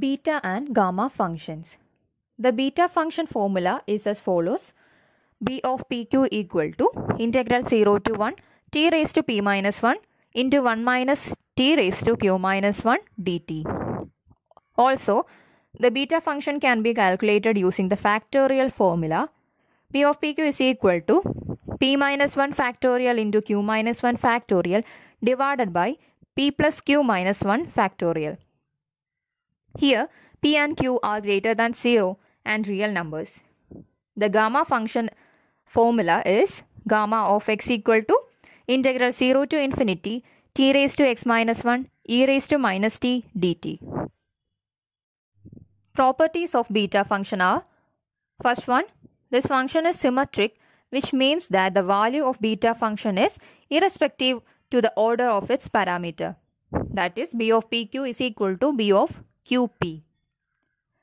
beta and gamma functions. The beta function formula is as follows. b of pq equal to integral 0 to 1 t raised to p minus 1 into 1 minus t raised to q minus 1 dt. Also, the beta function can be calculated using the factorial formula. p of pq is equal to p minus 1 factorial into q minus 1 factorial divided by p plus q minus 1 factorial. Here, p and q are greater than 0 and real numbers. The gamma function formula is gamma of x equal to integral 0 to infinity t raised to x minus 1 e raised to minus t dt. Properties of beta function are First one, this function is symmetric which means that the value of beta function is irrespective to the order of its parameter. That is, b of pq is equal to b of QP.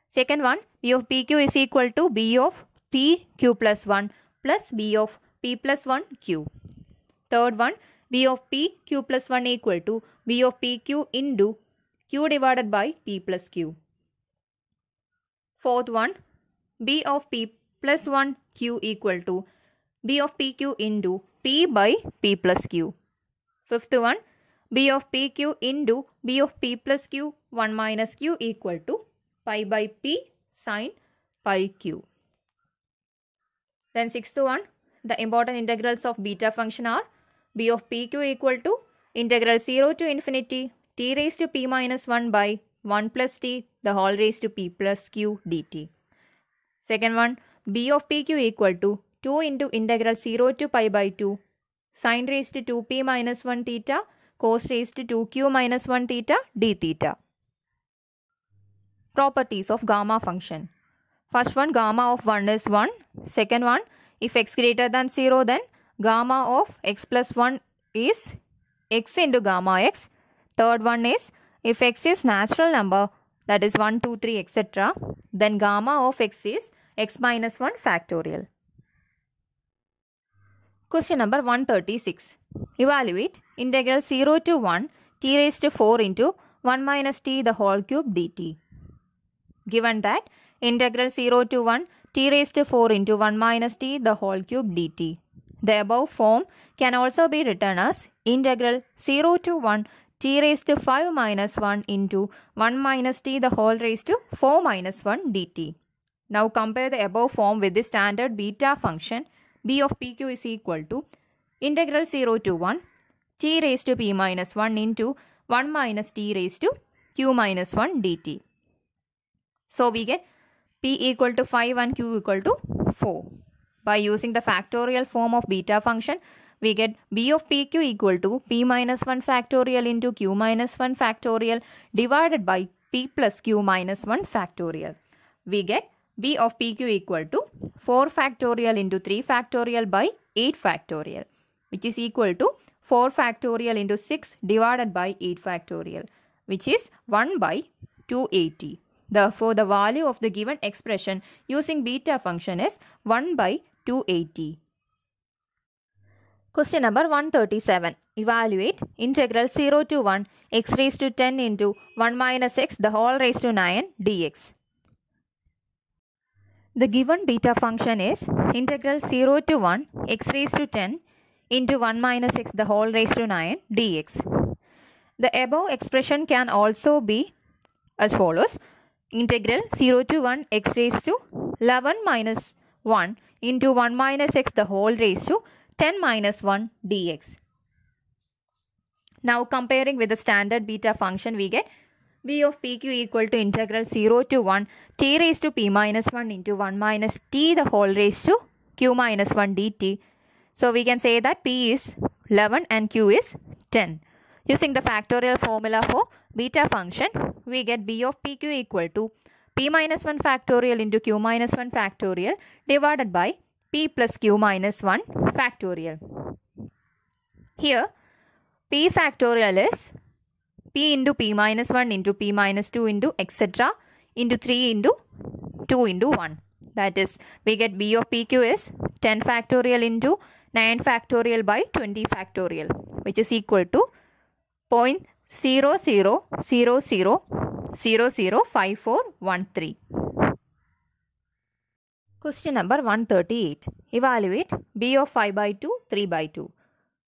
Second one, B of PQ is equal to B of PQ plus 1 plus B of P plus 1 Q. Third one, B of PQ plus 1 equal to B of PQ into Q divided by P plus Q. Fourth one, B of P plus 1 Q equal to B of PQ into P by P plus Q. Fifth one, B of PQ into B of P plus Q 1 minus q equal to pi by p sine pi q. Then sixth one, the important integrals of beta function are b of pq equal to integral 0 to infinity t raised to p minus 1 by 1 plus t the whole raised to p plus q dt. Second one, b of pq equal to 2 into integral 0 to pi by 2 sine raised to 2p minus 1 theta cos raised to 2q minus 1 theta d theta properties of gamma function. First one gamma of 1 is 1. Second one if x greater than 0 then gamma of x plus 1 is x into gamma x. Third one is if x is natural number that is 1, 2, 3 etc. then gamma of x is x minus 1 factorial. Question number 136. Evaluate integral 0 to 1 t raised to 4 into 1 minus t the whole cube dt. Given that integral 0 to 1 t raised to 4 into 1 minus t the whole cube dt. The above form can also be written as integral 0 to 1 t raised to 5 minus 1 into 1 minus t the whole raised to 4 minus 1 dt. Now compare the above form with the standard beta function b of pq is equal to integral 0 to 1 t raised to p minus 1 into 1 minus t raised to q minus 1 dt. So we get P equal to 5 and Q equal to 4. By using the factorial form of beta function, we get b of pq equal to p minus 1 factorial into q minus 1 factorial divided by p plus q minus 1 factorial. We get b of pq equal to 4 factorial into 3 factorial by 8 factorial which is equal to 4 factorial into 6 divided by 8 factorial which is 1 by 280. Therefore, the value of the given expression using beta function is 1 by 280. Question number 137. Evaluate integral 0 to 1 x raised to 10 into 1 minus x the whole raised to 9 dx. The given beta function is integral 0 to 1 x raised to 10 into 1 minus x the whole raised to 9 dx. The above expression can also be as follows integral 0 to 1 x raised to 11 minus 1 into 1 minus x the whole raised to 10 minus 1 dx. Now comparing with the standard beta function we get b of pq equal to integral 0 to 1 t raised to p minus 1 into 1 minus t the whole raised to q minus 1 dt. So we can say that p is 11 and q is 10. Using the factorial formula for beta function, we get b of pq equal to p minus 1 factorial into q minus 1 factorial divided by p plus q minus 1 factorial. Here, p factorial is p into p minus 1 into p minus 2 into etc. into 3 into 2 into 1. That is, we get b of pq is 10 factorial into 9 factorial by 20 factorial which is equal to 0 Zero zero zero zero zero zero five four one three. Question number 138. Evaluate B of 5 by 2, 3 by 2.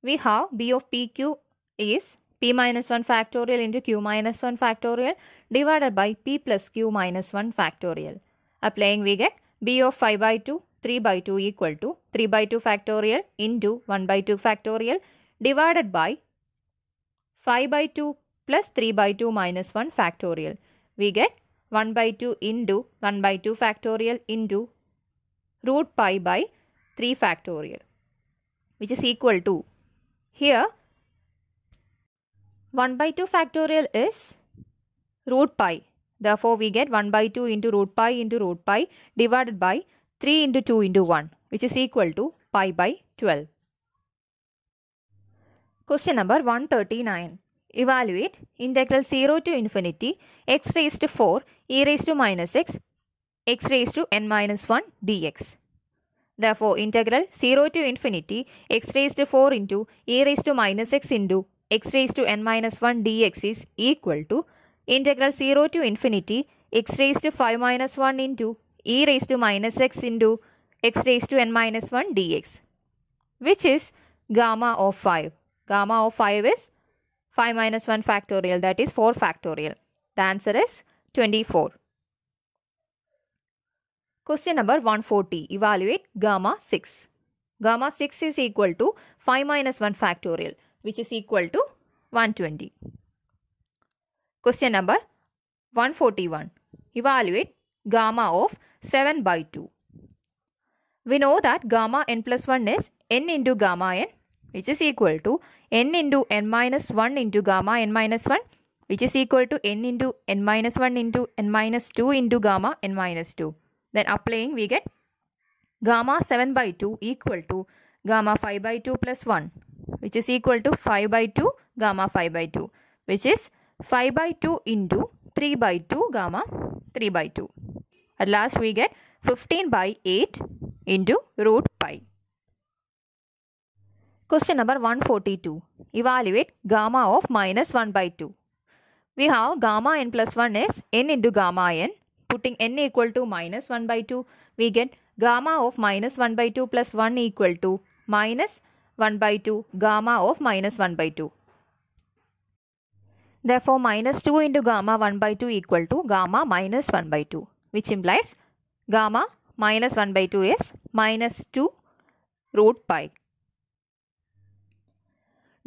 We have B of PQ is P minus 1 factorial into Q minus 1 factorial divided by P plus Q minus 1 factorial. Applying we get B of 5 by 2, 3 by 2 equal to 3 by 2 factorial into 1 by 2 factorial divided by 5 by 2 plus 3 by 2 minus 1 factorial. We get 1 by 2 into 1 by 2 factorial into root pi by 3 factorial which is equal to here 1 by 2 factorial is root pi. Therefore, we get 1 by 2 into root pi into root pi divided by 3 into 2 into 1 which is equal to pi by 12. Question number 139. Evaluate integral 0 to infinity x raised to 4 e raised to minus x x raised to n minus 1 dx. Therefore, integral 0 to infinity x raised to 4 into e raised to minus x into x raised to n minus 1 dx is equal to integral 0 to infinity x raised to 5 minus 1 into e raised to minus x into x raised to n minus 1 dx which is gamma of 5. Gamma of 5 is 5 minus 1 factorial that is 4 factorial. The answer is 24. Question number 140. Evaluate gamma 6. Gamma 6 is equal to 5 minus 1 factorial which is equal to 120. Question number 141. Evaluate gamma of 7 by 2. We know that gamma n plus 1 is n into gamma n which is equal to n into n minus 1 into gamma n minus 1 which is equal to n into n minus 1 into n minus 2 into gamma n minus 2. Then applying we get gamma 7 by 2 equal to gamma 5 by 2 plus 1 which is equal to 5 by 2 gamma 5 by 2 which is 5 by 2 into 3 by 2 gamma 3 by 2. At last we get 15 by 8 into root pi. Question number 142. Evaluate gamma of minus 1 by 2. We have gamma n plus 1 is n into gamma n. Putting n equal to minus 1 by 2, we get gamma of minus 1 by 2 plus 1 equal to minus 1 by 2 gamma of minus 1 by 2. Therefore, minus 2 into gamma 1 by 2 equal to gamma minus 1 by 2, which implies gamma minus 1 by 2 is minus 2 root pi.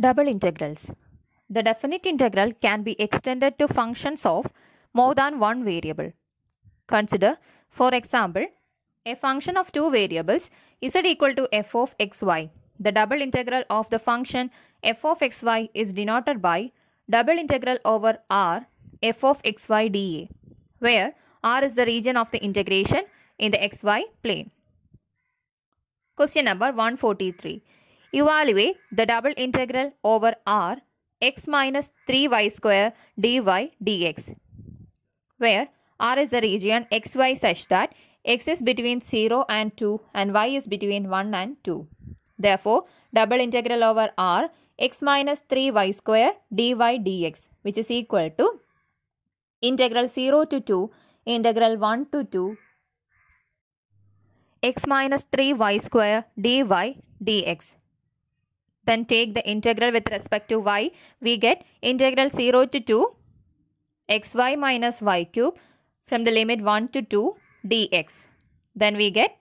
Double integrals. The definite integral can be extended to functions of more than one variable. Consider, for example, a function of two variables Is z equal to f of xy. The double integral of the function f of xy is denoted by double integral over r f of xy dA, where r is the region of the integration in the xy plane. Question number 143. Evaluate the double integral over R x minus 3y square dy dx where R is the region xy such that x is between 0 and 2 and y is between 1 and 2. Therefore, double integral over R x minus 3y square dy dx which is equal to integral 0 to 2 integral 1 to 2 x minus 3y square dy dx then take the integral with respect to y. We get integral 0 to 2 xy minus y cube from the limit 1 to 2 dx. Then we get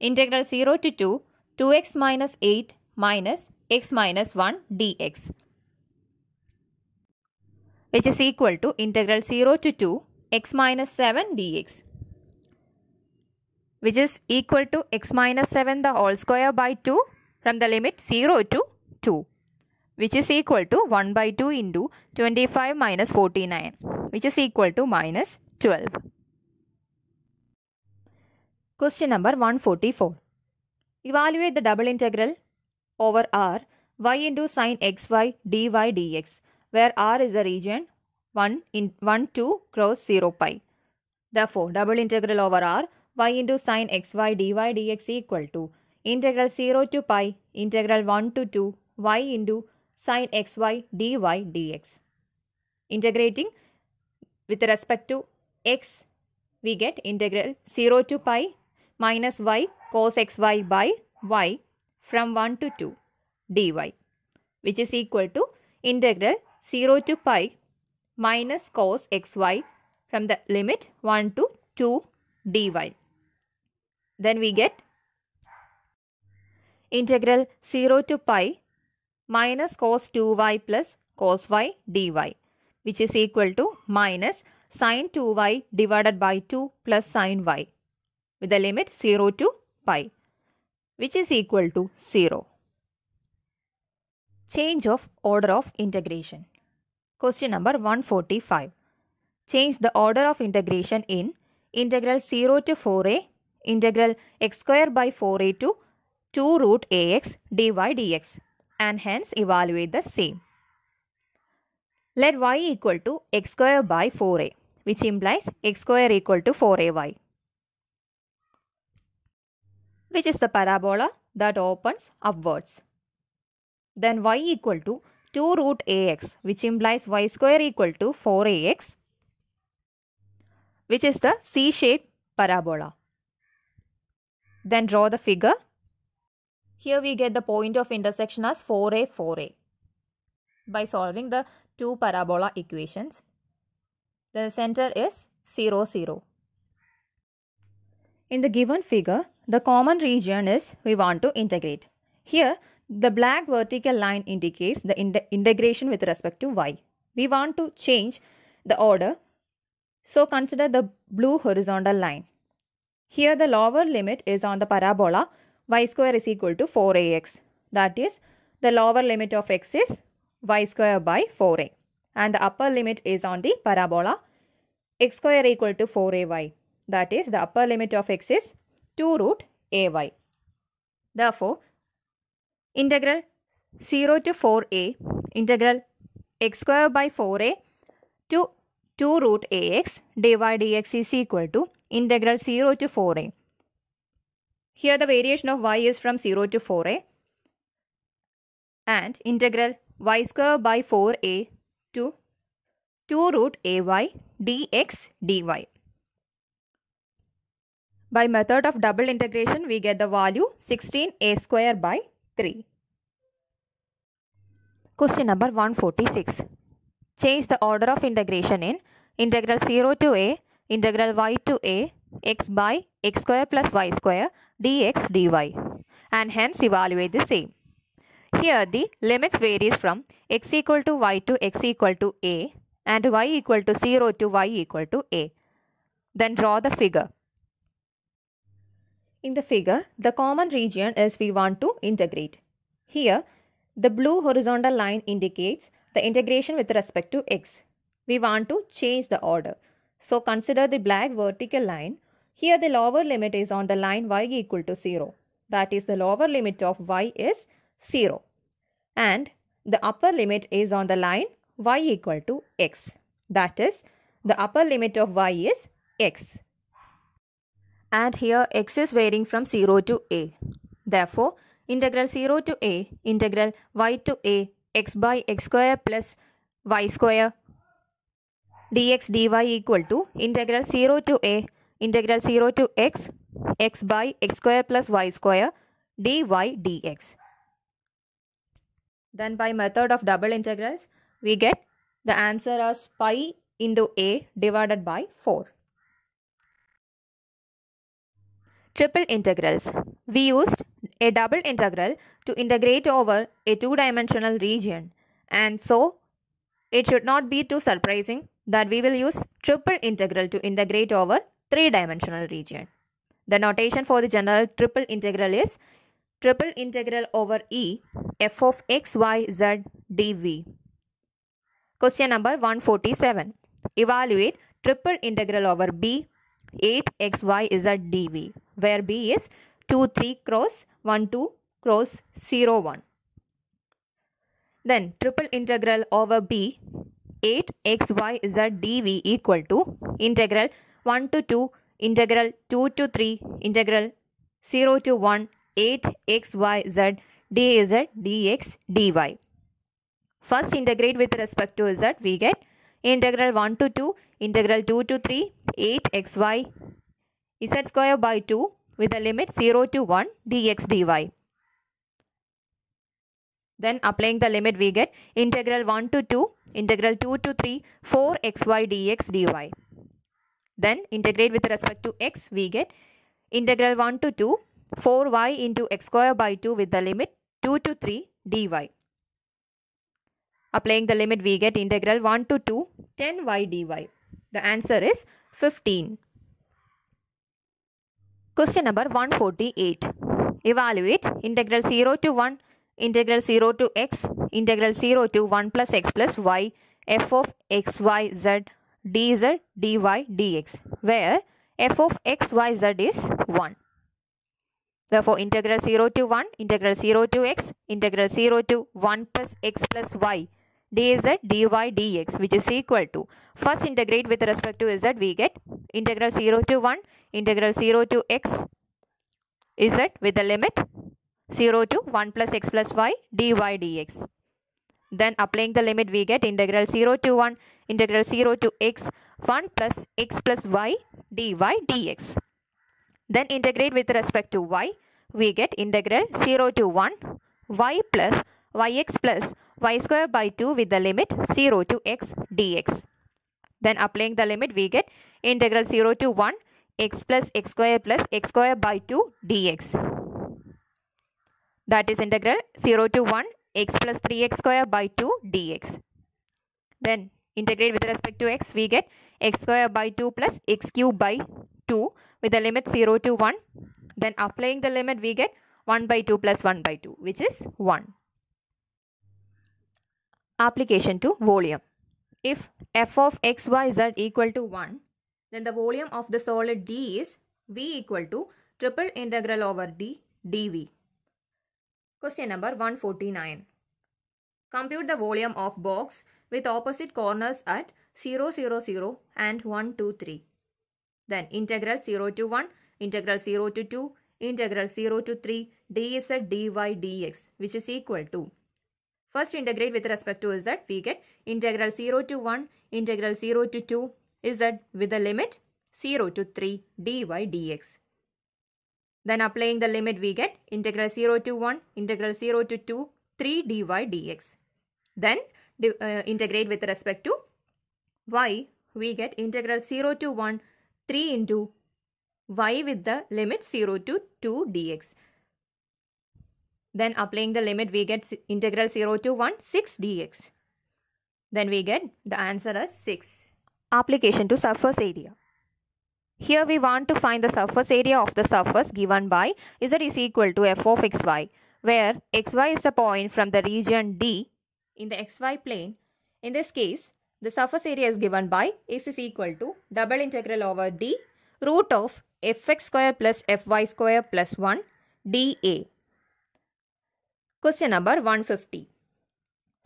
integral 0 to 2 2x minus 8 minus x minus 1 dx which is equal to integral 0 to 2 x minus 7 dx which is equal to x minus 7 the whole square by 2 from the limit 0 to 2 which is equal to 1 by 2 into 25 minus 49 which is equal to minus 12. Question number 144. Evaluate the double integral over r y into sine xy dy dx where r is the region 1 in 1 2 cross 0 pi. Therefore double integral over r y into sine xy dy dx equal to integral 0 to pi, integral 1 to 2, y into sine xy dy dx. Integrating with respect to x, we get integral 0 to pi minus y cos xy by y from 1 to 2 dy which is equal to integral 0 to pi minus cos xy from the limit 1 to 2 dy. Then we get integral 0 to pi minus cos 2y plus cos y dy which is equal to minus sine 2y divided by 2 plus sine y with the limit 0 to pi which is equal to 0. Change of order of integration. Question number 145. Change the order of integration in integral 0 to 4a, integral x square by 4a to 2 root ax dy dx and hence evaluate the same. Let y equal to x square by 4a which implies x square equal to 4ay which is the parabola that opens upwards. Then y equal to 2 root ax which implies y square equal to 4ax which is the C-shaped parabola. Then draw the figure here we get the point of intersection as 4a, 4a by solving the two parabola equations. The center is 0, 0. In the given figure, the common region is we want to integrate. Here, the black vertical line indicates the integration with respect to y. We want to change the order. So consider the blue horizontal line. Here the lower limit is on the parabola y square is equal to 4ax. That is, the lower limit of x is y square by 4a. And the upper limit is on the parabola x square equal to 4ay. That is, the upper limit of x is 2 root ay. Therefore, integral 0 to 4a, integral x square by 4a to 2 root ax dy dx is equal to integral 0 to 4a here the variation of y is from 0 to 4a and integral y square by 4a to 2 root ay dx dy. By method of double integration we get the value 16a square by 3. Question number 146. Change the order of integration in integral 0 to a, integral y to a, x by x square plus y square dx dy and hence evaluate the same. Here the limits varies from x equal to y to x equal to a and y equal to 0 to y equal to a. Then draw the figure. In the figure, the common region is we want to integrate. Here, the blue horizontal line indicates the integration with respect to x. We want to change the order. So consider the black vertical line here the lower limit is on the line y equal to 0. That is the lower limit of y is 0. And the upper limit is on the line y equal to x. That is the upper limit of y is x. And here x is varying from 0 to a. Therefore, integral 0 to a, integral y to a, x by x square plus y square dx dy equal to integral 0 to a integral 0 to x, x by x square plus y square dy dx. Then by method of double integrals, we get the answer as pi into a divided by 4. Triple integrals. We used a double integral to integrate over a two-dimensional region and so it should not be too surprising that we will use triple integral to integrate over three-dimensional region. The notation for the general triple integral is triple integral over E f of x, y, z dv. Question number 147. Evaluate triple integral over B 8xyz dv where B is 2 3 cross 1 2 cross 0 1. Then triple integral over B 8xyz dv equal to integral 1 to 2, integral 2 to 3, integral 0 to 1, 8xyz, dz, dx, dy. First integrate with respect to z, we get integral 1 to 2, integral 2 to 3, 8xy, z square by 2 with the limit 0 to 1, dx, dy. Then applying the limit we get integral 1 to 2, integral 2 to 3, 4xy dx dy. Then integrate with respect to x, we get integral 1 to 2, 4y into x square by 2 with the limit 2 to 3 dy. Applying the limit, we get integral 1 to 2, 10y dy. The answer is 15. Question number 148. Evaluate integral 0 to 1, integral 0 to x, integral 0 to 1 plus x plus y, f of x, y, z dz, dy, dx where f of x, y, z is 1. Therefore, integral 0 to 1, integral 0 to x, integral 0 to 1 plus x plus y dz, dy, dx which is equal to first integrate with respect to z we get integral 0 to 1, integral 0 to x z with the limit 0 to 1 plus x plus y dy dx. Then applying the limit we get integral 0 to 1 integral 0 to x 1 plus x plus y dy dx. Then integrate with respect to y we get integral 0 to 1 y plus yx plus y square by 2 with the limit 0 to x dx. Then applying the limit we get integral 0 to 1 x plus x square plus x square by 2 dx. That is integral 0 to 1 x plus 3x square by 2 dx. Then integrate with respect to x, we get x square by 2 plus x cube by 2 with the limit 0 to 1. Then applying the limit, we get 1 by 2 plus 1 by 2, which is 1. Application to volume. If f of x, y, z equal to 1, then the volume of the solid D is V equal to triple integral over D dV. Question number 149. Compute the volume of box with opposite corners at 0, 0, 0 and 1, 2, 3. Then integral 0 to 1, integral 0 to 2, integral 0 to 3 dz at dy dx which is equal to. First integrate with respect to z we get integral 0 to 1, integral 0 to 2 z with the limit 0 to 3 dy dx. Then applying the limit we get integral 0 to 1, integral 0 to 2, 3 dy dx. Then uh, integrate with respect to y, we get integral 0 to 1, 3 into y with the limit 0 to 2 dx. Then applying the limit we get integral 0 to 1, 6 dx. Then we get the answer as 6. Application to surface area. Here we want to find the surface area of the surface given by z is equal to f of xy where xy is the point from the region D in the xy plane. In this case, the surface area is given by s is equal to double integral over D root of fx square plus fy square plus 1 dA. Question number 150.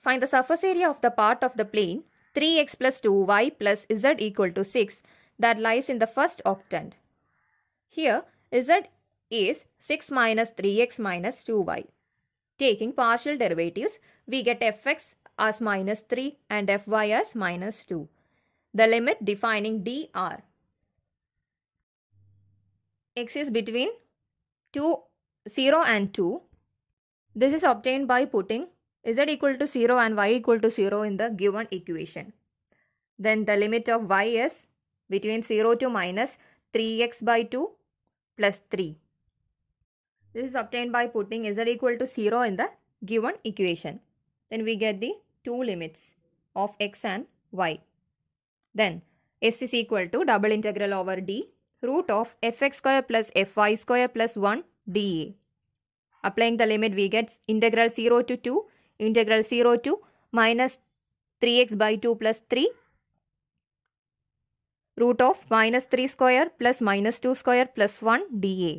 Find the surface area of the part of the plane 3x plus 2y plus z equal to 6 that lies in the first octant. Here z is 6 minus 3x minus 2y. Taking partial derivatives, we get fx as minus 3 and fy as minus 2. The limit defining dr. x is between 2, 0 and 2. This is obtained by putting z equal to 0 and y equal to 0 in the given equation. Then the limit of y is between 0 to minus 3x by 2 plus 3. This is obtained by putting z equal to 0 in the given equation. Then we get the two limits of x and y. Then s is equal to double integral over d root of fx square plus fy square plus 1 dA. Applying the limit we get integral 0 to 2, integral 0 to minus 3x by 2 plus 3 root of minus 3 square plus minus 2 square plus 1 dA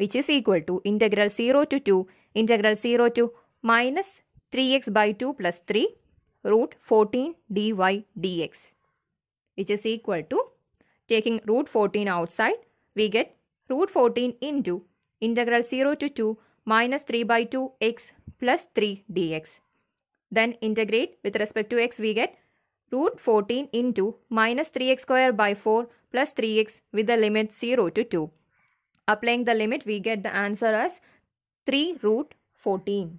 which is equal to integral 0 to 2 integral 0 to minus 3x by 2 plus 3 root 14 dy dx which is equal to taking root 14 outside we get root 14 into integral 0 to 2 minus 3 by 2 x plus 3 dx. Then integrate with respect to x we get root 14 into minus 3x square by 4 plus 3x with the limit 0 to 2. Applying the limit, we get the answer as 3 root 14.